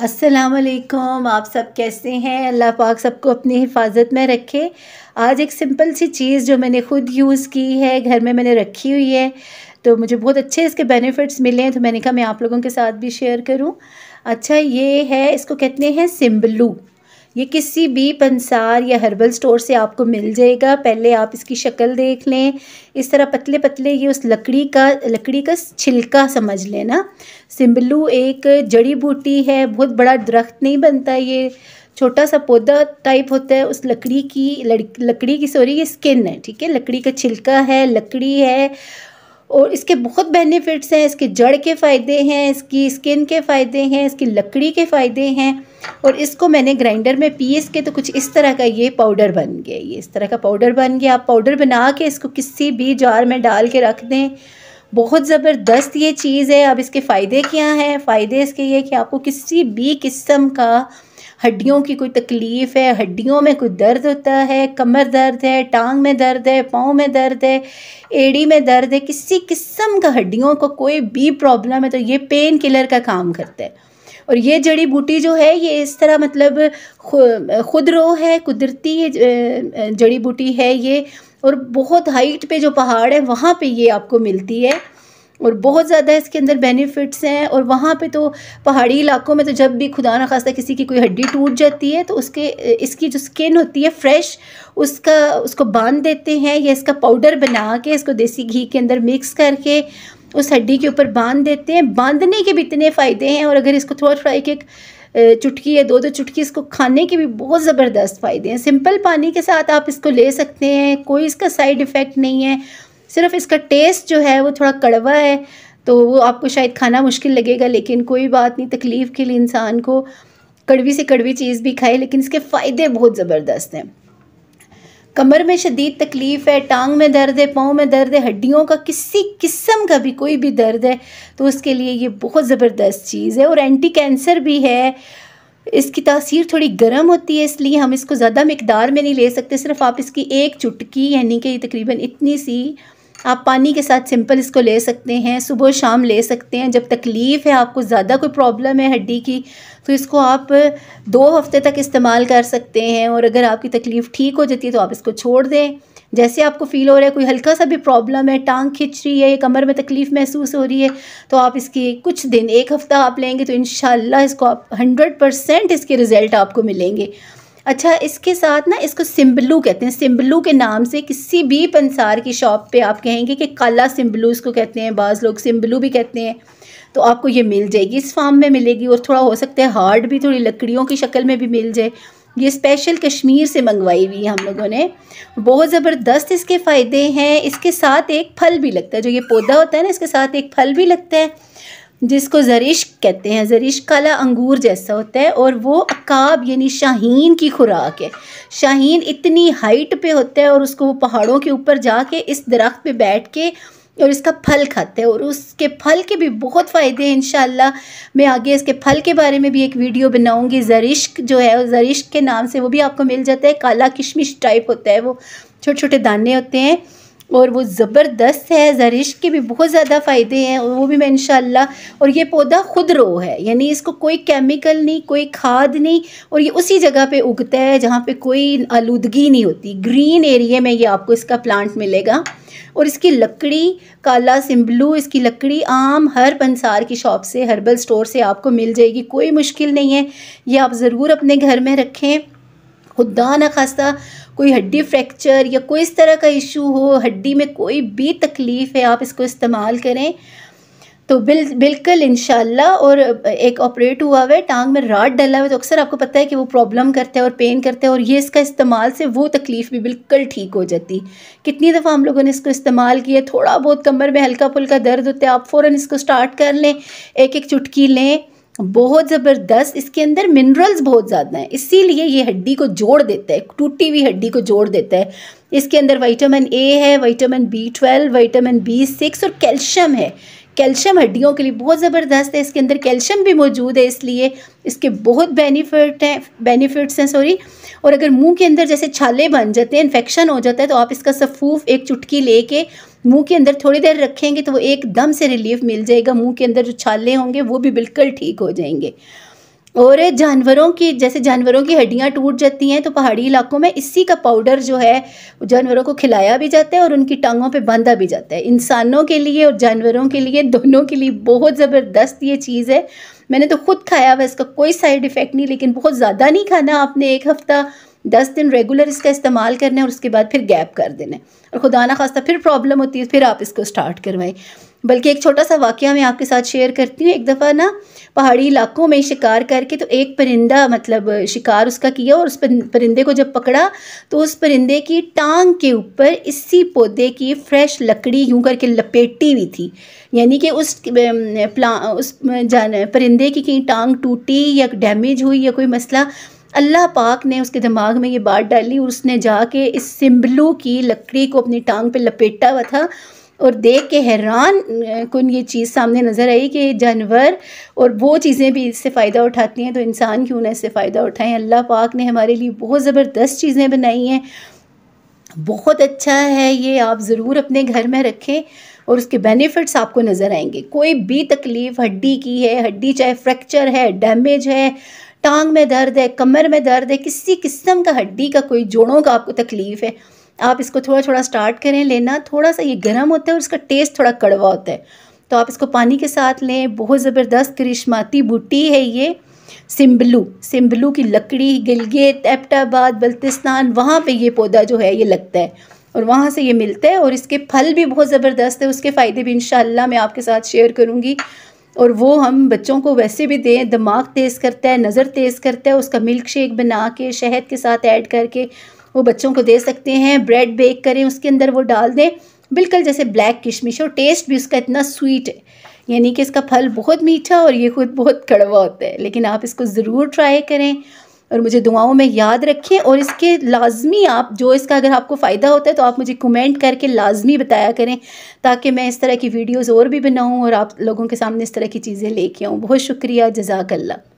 वालेकुम आप सब कैसे हैं अल्लाह पाक सबको अपनी हिफाजत में रखे आज एक सिंपल सी चीज़ जो मैंने ख़ुद यूज़ की है घर में मैंने रखी हुई है तो मुझे बहुत अच्छे इसके बेनिफिट्स मिले हैं तो मैंने कहा मैं आप लोगों के साथ भी शेयर करूं अच्छा ये है इसको कहते हैं सिम्बलू ये किसी भी पंसार या हर्बल स्टोर से आपको मिल जाएगा पहले आप इसकी शक्ल देख लें इस तरह पतले पतले ये उस लकड़ी का लकड़ी का छिलका समझ लेना सिम्बलू एक जड़ी बूटी है बहुत बड़ा दरख्त नहीं बनता ये छोटा सा पौधा टाइप होता है उस लकड़ी की लकड़ी की सॉरी ये स्किन है ठीक है लकड़ी का छिलका है लकड़ी है और इसके बहुत बेनिफिट्स हैं इसके जड़ के फ़ायदे हैं इसकी स्किन के फ़ायदे हैं इसकी लकड़ी के फ़ायदे हैं और इसको मैंने ग्राइंडर में पीस के तो कुछ इस तरह का ये पाउडर बन गया ये इस तरह का पाउडर बन गया आप पाउडर बना के इसको किसी भी जार में डाल के रख दें बहुत ज़बरदस्त ये चीज़ है अब इसके फ़ायदे क्या हैं फ़ायदे इसके ये कि आपको किसी भी किस्म का हड्डियों की कोई तकलीफ़ है हड्डियों में कोई दर्द होता है कमर दर्द है टांग में दर्द है पाँव में दर्द है एड़ी में दर्द है किसी किस्म का हड्डियों का को कोई भी प्रॉब्लम है तो ये पेन किलर का काम करता है और ये जड़ी बूटी जो है ये इस तरह मतलब खुद रो है कुदरती जड़ी बूटी है ये और बहुत हाइट पे जो पहाड़ है वहाँ पे ये आपको मिलती है और बहुत ज़्यादा इसके अंदर बेनिफिट्स हैं और वहाँ पे तो पहाड़ी इलाकों में तो जब भी खुदा न खास्ता किसी की कोई हड्डी टूट जाती है तो उसके इसकी जो स्किन होती है फ्रेश उसका उसको बांध देते हैं या इसका पाउडर बना के इसको देसी घी के अंदर मिक्स करके उस हड्डी के ऊपर बांध देते हैं बांधने के भी इतने फ़ायदे हैं और अगर इसको थोड़ा थोड़ा एक एक चुटकी या दो दो चुटकी इसको खाने के भी बहुत ज़बरदस्त फ़ायदे हैं सिंपल पानी के साथ आप इसको ले सकते हैं कोई इसका साइड इफ़ेक्ट नहीं है सिर्फ इसका टेस्ट जो है वो थोड़ा कड़वा है तो वो आपको शायद खाना मुश्किल लगेगा लेकिन कोई बात नहीं तकलीफ़ के लिए इंसान को कड़वी से कड़वी चीज़ भी खाए लेकिन इसके फ़ायदे बहुत ज़बरदस्त हैं कमर में शदीद तकलीफ़ है टांग में दर्द है पाँव में दर्द है हड्डियों का किसी किस्म का भी कोई भी दर्द है तो उसके लिए ये बहुत ज़बरदस्त चीज़ है और एंटी कैंसर भी है इसकी तासीर थोड़ी गर्म होती है इसलिए हम इसको ज़्यादा मकदार में नहीं ले सकते सिर्फ आप इसकी एक चुटकी यानी कि तकरीबन इतनी सी आप पानी के साथ सिंपल इसको ले सकते हैं सुबह शाम ले सकते हैं जब तकलीफ़ है आपको ज़्यादा कोई प्रॉब्लम है हड्डी की तो इसको आप दो हफ्ते तक इस्तेमाल कर सकते हैं और अगर आपकी तकलीफ़ ठीक हो जाती है तो आप इसको छोड़ दें जैसे आपको फील हो रहा है कोई हल्का सा भी प्रॉब्लम है टांग खिंच रही है कमर में तकलीफ़ महसूस हो रही है तो आप इसकी कुछ दिन एक हफ़्ता आप लेंगे तो इन इसको आप हंड्रेड परसेंट इसके रिज़ल्ट आपको मिलेंगे अच्छा इसके साथ ना इसको सिम्बलू कहते हैं सिम्बलू के नाम से किसी भी पंसार की शॉप पे आप कहेंगे कि काला सिम्बलू इसको कहते हैं बाज़ लोग सिम्बलू भी कहते हैं तो आपको ये मिल जाएगी इस फार्म में मिलेगी और थोड़ा हो सकता है हार्ड भी थोड़ी लकड़ियों की शक्ल में भी मिल जाए ये स्पेशल कश्मीर से मंगवाई हुई है हम लोगों ने बहुत ज़बरदस्त इसके फ़ायदे हैं इसके साथ एक फल भी लगता है जो ये पौधा होता है ना इसके साथ एक फल भी लगता है जिसको जरिश कहते हैं जरिश काला अंगूर जैसा होता है और वो अकाब यानी शाहीन की खुराक है शाहीन इतनी हाइट पे होता है और उसको वो पहाड़ों के ऊपर जाके इस दरख्त पे बैठ के और इसका फल खाते हैं और उसके फल के भी बहुत फ़ायदे हैं इन मैं आगे इसके फल के बारे में भी एक वीडियो बनाऊँगी जरिश्क जो है जरिश्क के नाम से वो भी आपको मिल जाता है काला किशमिश टाइप होता है वो छोटे छोटे दाने होते हैं और वो ज़बरदस्त है जरिश के भी बहुत ज़्यादा फ़ायदे हैं वो भी मैं इन और ये पौधा खुद रो है यानी इसको कोई केमिकल नहीं कोई खाद नहीं और ये उसी जगह पे उगता है जहाँ पे कोई आलूदगी नहीं होती ग्रीन एरिया में ये आपको इसका प्लांट मिलेगा और इसकी लकड़ी काला सिम्बलू इसकी लकड़ी आम हर पंसार की शॉप से हर्बल स्टोर से आपको मिल जाएगी कोई मुश्किल नहीं है ये आप ज़रूर अपने घर में रखें खुदा न खास्ता कोई हड्डी फ्रैक्चर या कोई इस तरह का इशू हो हड्डी में कोई भी तकलीफ़ है आप इसको इस्तेमाल करें तो बिल बिल्कुल इन और एक ऑपरेट हुआ हुआ है टांग में राड डला हुआ है तो अक्सर आपको पता है कि वो प्रॉब्लम करते हैं और पेन करते हैं और ये इसका इस्तेमाल से वो तकलीफ़ भी बिल्कुल ठीक हो जाती कितनी दफ़ा हम लोगों ने इसको इस्तेमाल किया थोड़ा बहुत कमर में हल्का फुल्का दर्द होता है आप फ़ौरन इसको स्टार्ट कर लें एक एक चुटकी लें बहुत ज़बरदस्त इसके अंदर मिनरल्स बहुत ज़्यादा हैं इसीलिए ये हड्डी को जोड़ देता है टूटी हुई हड्डी को जोड़ देता है इसके अंदर विटामिन ए है vitamin B twelve vitamin B six और कैल्शियम है कैल्शियम हड्डियों के लिए बहुत ज़बरदस्त है इसके अंदर कैल्शियम भी मौजूद है इसलिए इसके बहुत बेनिफिट हैं बेनिफिट्स हैं सॉरी और अगर मुंह के अंदर जैसे छाले बन जाते हैं इन्फेक्शन हो जाता है तो आप इसका सफूफ एक चुटकी लेके मुंह के अंदर थोड़ी देर रखेंगे तो वो एकदम से रिलीफ मिल जाएगा मुंह के अंदर जो छाले होंगे वो भी बिल्कुल ठीक हो जाएंगे और जानवरों की जैसे जानवरों की हड्डियाँ टूट जाती हैं तो पहाड़ी इलाकों में इसी का पाउडर जो है जानवरों को खिलाया भी जाता है और उनकी टांगों पे बांधा भी जाता है इंसानों के लिए और जानवरों के लिए दोनों के लिए बहुत ज़बरदस्त ये चीज़ है मैंने तो खुद खाया हुआ इसका कोई साइड इफ़ेक्ट नहीं लेकिन बहुत ज़्यादा नहीं खाना आपने एक हफ़्ता दस दिन रेगुलर इसका इस्तेमाल करना है और उसके बाद फिर गैप कर देना है और खुदा ना खास्ता फिर प्रॉब्लम होती है फिर आप इसको स्टार्ट करवाएं बल्कि एक छोटा सा वाक़ मैं आपके साथ शेयर करती हूँ एक दफ़ा ना पहाड़ी इलाकों में शिकार करके तो एक परिंदा मतलब शिकार उसका किया और उस परिंदे को जब पकड़ा तो उस परिंदे की टांग के ऊपर इसी पौधे की फ्रेश लकड़ी यूं करके लपेटी हुई थी यानी कि उस प्ला उस जान परिंदे की कहीं टांग टूटी या डैमेज हुई या कोई मसला अल्लाह पाक ने उसके दिमाग में ये बात डाली और उसने जाके इस सिम्बलू की लकड़ी को अपनी टांग पे लपेटा हुआ था और देख के हैरान कन ये चीज़ सामने नज़र आई कि जानवर और वो चीज़ें भी इससे फ़ायदा उठाती हैं तो इंसान क्यों ना इससे फ़ायदा उठाएं अल्लाह पाक ने हमारे लिए बहुत ज़बरदस्त चीज़ें बनाई हैं बहुत अच्छा है ये आप ज़रूर अपने घर में रखें और उसके बेनिफिट्स आपको नज़र आएंगे कोई भी तकलीफ़ हड्डी की है हड्डी चाहे फ्रैक्चर है डैमेज है टांग में दर्द है कमर में दर्द है किसी किस्म का हड्डी का कोई जोड़ों का आपको तकलीफ़ है आप इसको थोड़ा थोड़ा स्टार्ट करें लेना थोड़ा सा ये गर्म होता है और उसका टेस्ट थोड़ा कड़वा होता है तो आप इसको पानी के साथ लें बहुत ज़बरदस्त करिश्माती बूटी है ये सिम्बलू सिम्बलू की लकड़ी गिलगित एपटाबाद बल्तिस्तान वहाँ पे ये पौधा जो है ये लगता है और वहाँ से ये मिलता है और इसके फल भी बहुत ज़बरदस्त है उसके फ़ायदे भी इन मैं आपके साथ शेयर करूँगी और वो हम बच्चों को वैसे भी दें दिमाग तेज़ करता है नज़र तेज़ करता है उसका मिल्क शेक बना के शहद के साथ ऐड करके वो बच्चों को दे सकते हैं ब्रेड बेक करें उसके अंदर वो डाल दें बिल्कुल जैसे ब्लैक किशमिश और टेस्ट भी उसका इतना स्वीट है यानी कि इसका फल बहुत मीठा और ये खुद बहुत कड़वा होता है लेकिन आप इसको ज़रूर ट्राई करें और मुझे दुआओं में याद रखें और इसके लाजमी आप जो इसका अगर आपको फ़ायदा होता है तो आप मुझे कमेंट करके लाजमी बताया करें ताकि मैं इस तरह की वीडियोस और भी बनाऊं और आप लोगों के सामने इस तरह की चीज़ें लेके आऊँ बहुत शुक्रिया जजाकल्ला